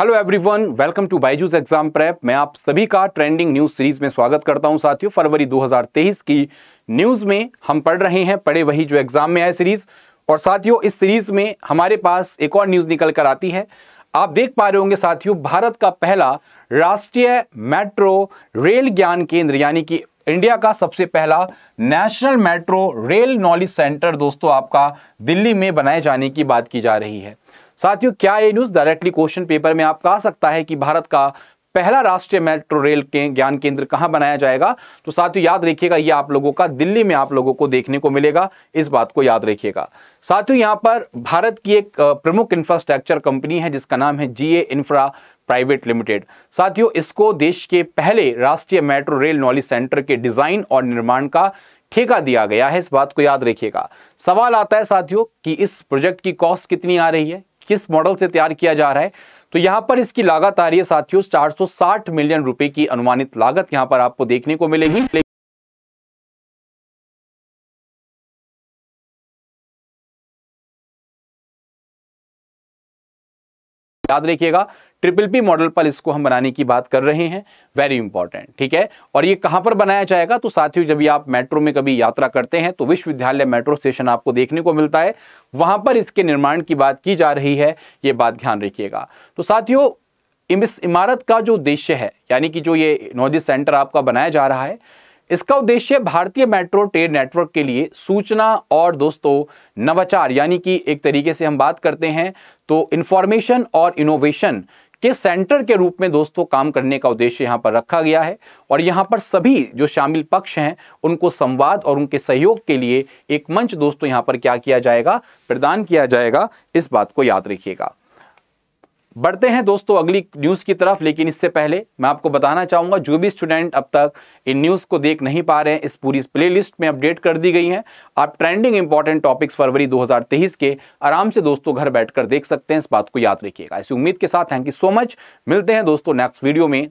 hello everyone welcome to Byju's exam prep मैं आप सभी का ट्रेंडिंग न्यूज़ सीरीज़ में स्वागत करता हूं साथियों फरवरी 2023 की न्यूज़ में हम पढ़ रहे हैं पढ़े वही जो एग्ज़ाम में आए सीरीज़ और साथियों इस सीरीज़ में हमारे पास एक और न्यूज़ निकल कर आती है आप देख पा रहे होंगे साथियों भारत का पहला राष्ट्रीय मेट्रो रेल ज्ञान केंद्र यानी कि इंडिया का सबसे पहला national metro rail knowledge centre दोस्तों आपका दिल्ली में बनाए जाने की बात की जा रही है साथियों क्या ये न्यूज़ डायरेक्टली क्वेश्चन पेपर में आप कह सकता है कि भारत का पहला राष्ट्रीय मेट्रो रेल के ज्ञान केंद्र कहाँ बनाया जाएगा तो साथियों याद रखिएगा ये आप लोगों का दिल्ली में आप लोगों को देखने को मिलेगा इस बात को याद रखिएगा साथियों यहाँ पर भारत की एक प्रमुख इंफ्रास्ट्रक्चर कंपनी है जिसका नाम है जीए इंफ्रा प्राइवेट लिमिटेड साथियों इसको देश के पहले राष्ट्रीय मेट्रो रेल नॉलेज सेंटर के डिजाइन और निर्माण का ठेका दिया गया है इस बात को याद रखिएगा सवाल आता है साथियों कि इस प्रोजेक्ट की कॉस्ट कितनी आ रही है किस मॉडल से तैयार किया जा रहा है तो यहाँ पर इसकी लागत आ रही है साथियों 460 मिलियन रुपए की अनुमानित लागत यहाँ पर आपको देखने को मिलेगी याद रखिएगा ट्रिपल पी मॉडल पर इसको हम बनाने की बात कर रहे हैं वेरी इंपॉर्टेंट ठीक है और ये कहां पर बनाया जाएगा तो साथियों जब आप मेट्रो में कभी यात्रा करते हैं तो विश्वविद्यालय मेट्रो स्टेशन आपको देखने को मिलता है वहां पर इसके निर्माण की बात की जा रही है ये बात ध्यान रखिएगा तो साथियों इस इमारत का जो उद्देश्य है यानी कि जो ये नॉलेज सेंटर आपका बनाया जा रहा है इसका उद्देश्य भारतीय मेट्रो ट्रेन नेटवर्क के लिए सूचना और दोस्तों नवाचार यानी कि एक तरीके से हम बात करते हैं तो इन्फॉर्मेशन और इनोवेशन के सेंटर के रूप में दोस्तों काम करने का उद्देश्य यहाँ पर रखा गया है और यहाँ पर सभी जो शामिल पक्ष हैं उनको संवाद और उनके सहयोग के लिए एक मंच दोस्तों यहाँ पर क्या किया जाएगा प्रदान किया जाएगा इस बात को याद रखिएगा बढ़ते हैं दोस्तों अगली न्यूज़ की तरफ लेकिन इससे पहले मैं आपको बताना चाहूँगा जो भी स्टूडेंट अब तक इन न्यूज़ को देख नहीं पा रहे हैं इस पूरी प्लेलिस्ट में अपडेट कर दी गई हैं आप ट्रेंडिंग इंपॉर्टेंट टॉपिक्स फरवरी 2023 के आराम से दोस्तों घर बैठकर देख सकते हैं इस बात को याद रखिएगा इसी उम्मीद के साथ थैंक यू सो मच मिलते हैं दोस्तों नेक्स्ट वीडियो में